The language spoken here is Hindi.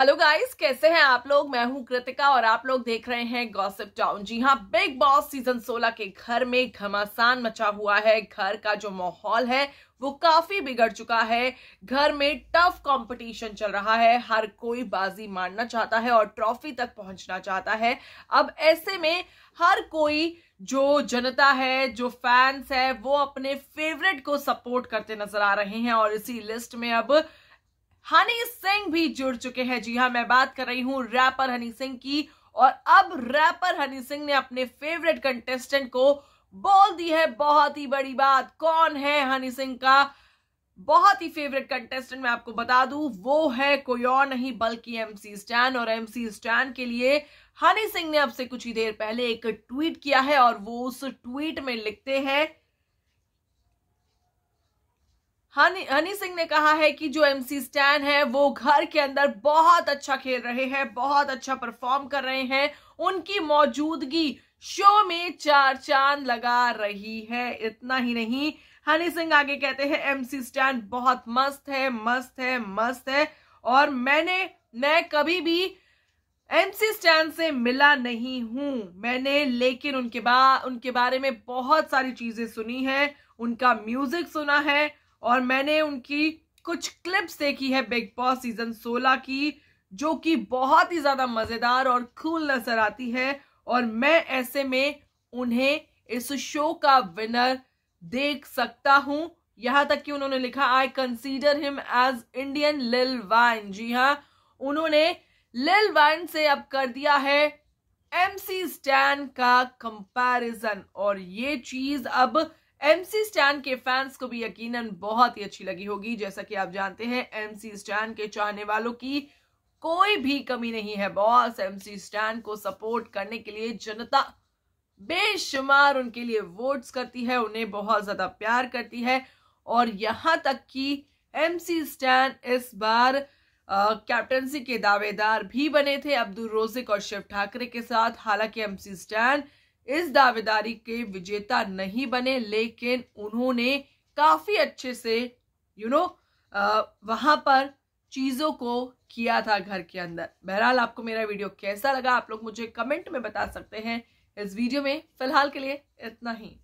हेलो गाइस कैसे हैं आप लोग मैं हूं कृतिका और आप लोग देख रहे हैं गॉसिप टाउन जी हां बिग बॉस सीजन 16 के घर में घमासान मचा हुआ है घर का जो माहौल है वो काफी बिगड़ चुका है घर में टफ कंपटीशन चल रहा है हर कोई बाजी मारना चाहता है और ट्रॉफी तक पहुंचना चाहता है अब ऐसे में हर कोई जो जनता है जो फैंस है वो अपने फेवरेट को सपोर्ट करते नजर आ रहे हैं और इसी लिस्ट में अब हनी सिंह भी जुड़ चुके हैं जी हाँ मैं बात कर रही हूँ रैपर हनी सिंह की और अब रैपर हनी सिंह ने अपने फेवरेट कंटेस्टेंट को बोल दी है बहुत ही बड़ी बात कौन है हनी सिंह का बहुत ही फेवरेट कंटेस्टेंट मैं आपको बता दूं वो है कोई और नहीं बल्कि एमसी स्टैन और एमसी स्टैन के लिए हनी सिंह ने अब से कुछ ही देर पहले एक ट्वीट किया है और वो उस ट्वीट में लिखते हैं हनी हनी सिंह ने कहा है कि जो एमसी स्टैन है वो घर के अंदर बहुत अच्छा खेल रहे हैं बहुत अच्छा परफॉर्म कर रहे हैं उनकी मौजूदगी शो में चार चांद लगा रही है इतना ही नहीं हनी सिंह आगे कहते हैं एमसी स्टैन बहुत मस्त है मस्त है मस्त है और मैंने मैं कभी भी एमसी स्टैन से मिला नहीं हूं मैंने लेकिन उनके बा उनके बारे में बहुत सारी चीजें सुनी है उनका म्यूजिक सुना है और मैंने उनकी कुछ क्लिप्स देखी है बिग बॉस सीजन 16 की जो कि बहुत ही ज़्यादा मज़ेदार और कूल नज़र आती है और मैं ऐसे में उन्हें इस शो का विनर देख सकता हूं यहां तक कि उन्होंने लिखा I consider him as Indian Lil Wayne जी हाँ उन्होंने लिल वैन से अब कर दिया है एम सी स्टैन का कंपैरिजन और ये चीज़ अब एमसी स्टैन के फैंस को भी यकीनन बहुत ही अच्छी लगी होगी जैसा कि आप जानते हैं एमसी स्टैन के चाहने वालों की कोई भी कमी नहीं है बॉस एमसी स्टैन को सपोर्ट करने के लिए जनता बेशुमार उनके लिए वोट्स करती है उन्हें बहुत ज्यादा प्यार करती है और यहाँ तक कि एमसी स्टैन इस बार कैप्टनसी के दावेदार भी बने थे अब्दुल रोजिक और शिव ठाकरे के साथ हालांकि एमसी स्टैन इस दावेदारी के विजेता नहीं बने लेकिन उन्होंने काफी अच्छे से यू नो वहां पर चीज़ों को किया था घर के अंदर बहरहाल आपको मेरा वीडियो कैसा लगा आप लोग मुझे कमेंट में बता सकते हैं इस वीडियो में फिलहाल के लिए इतना ही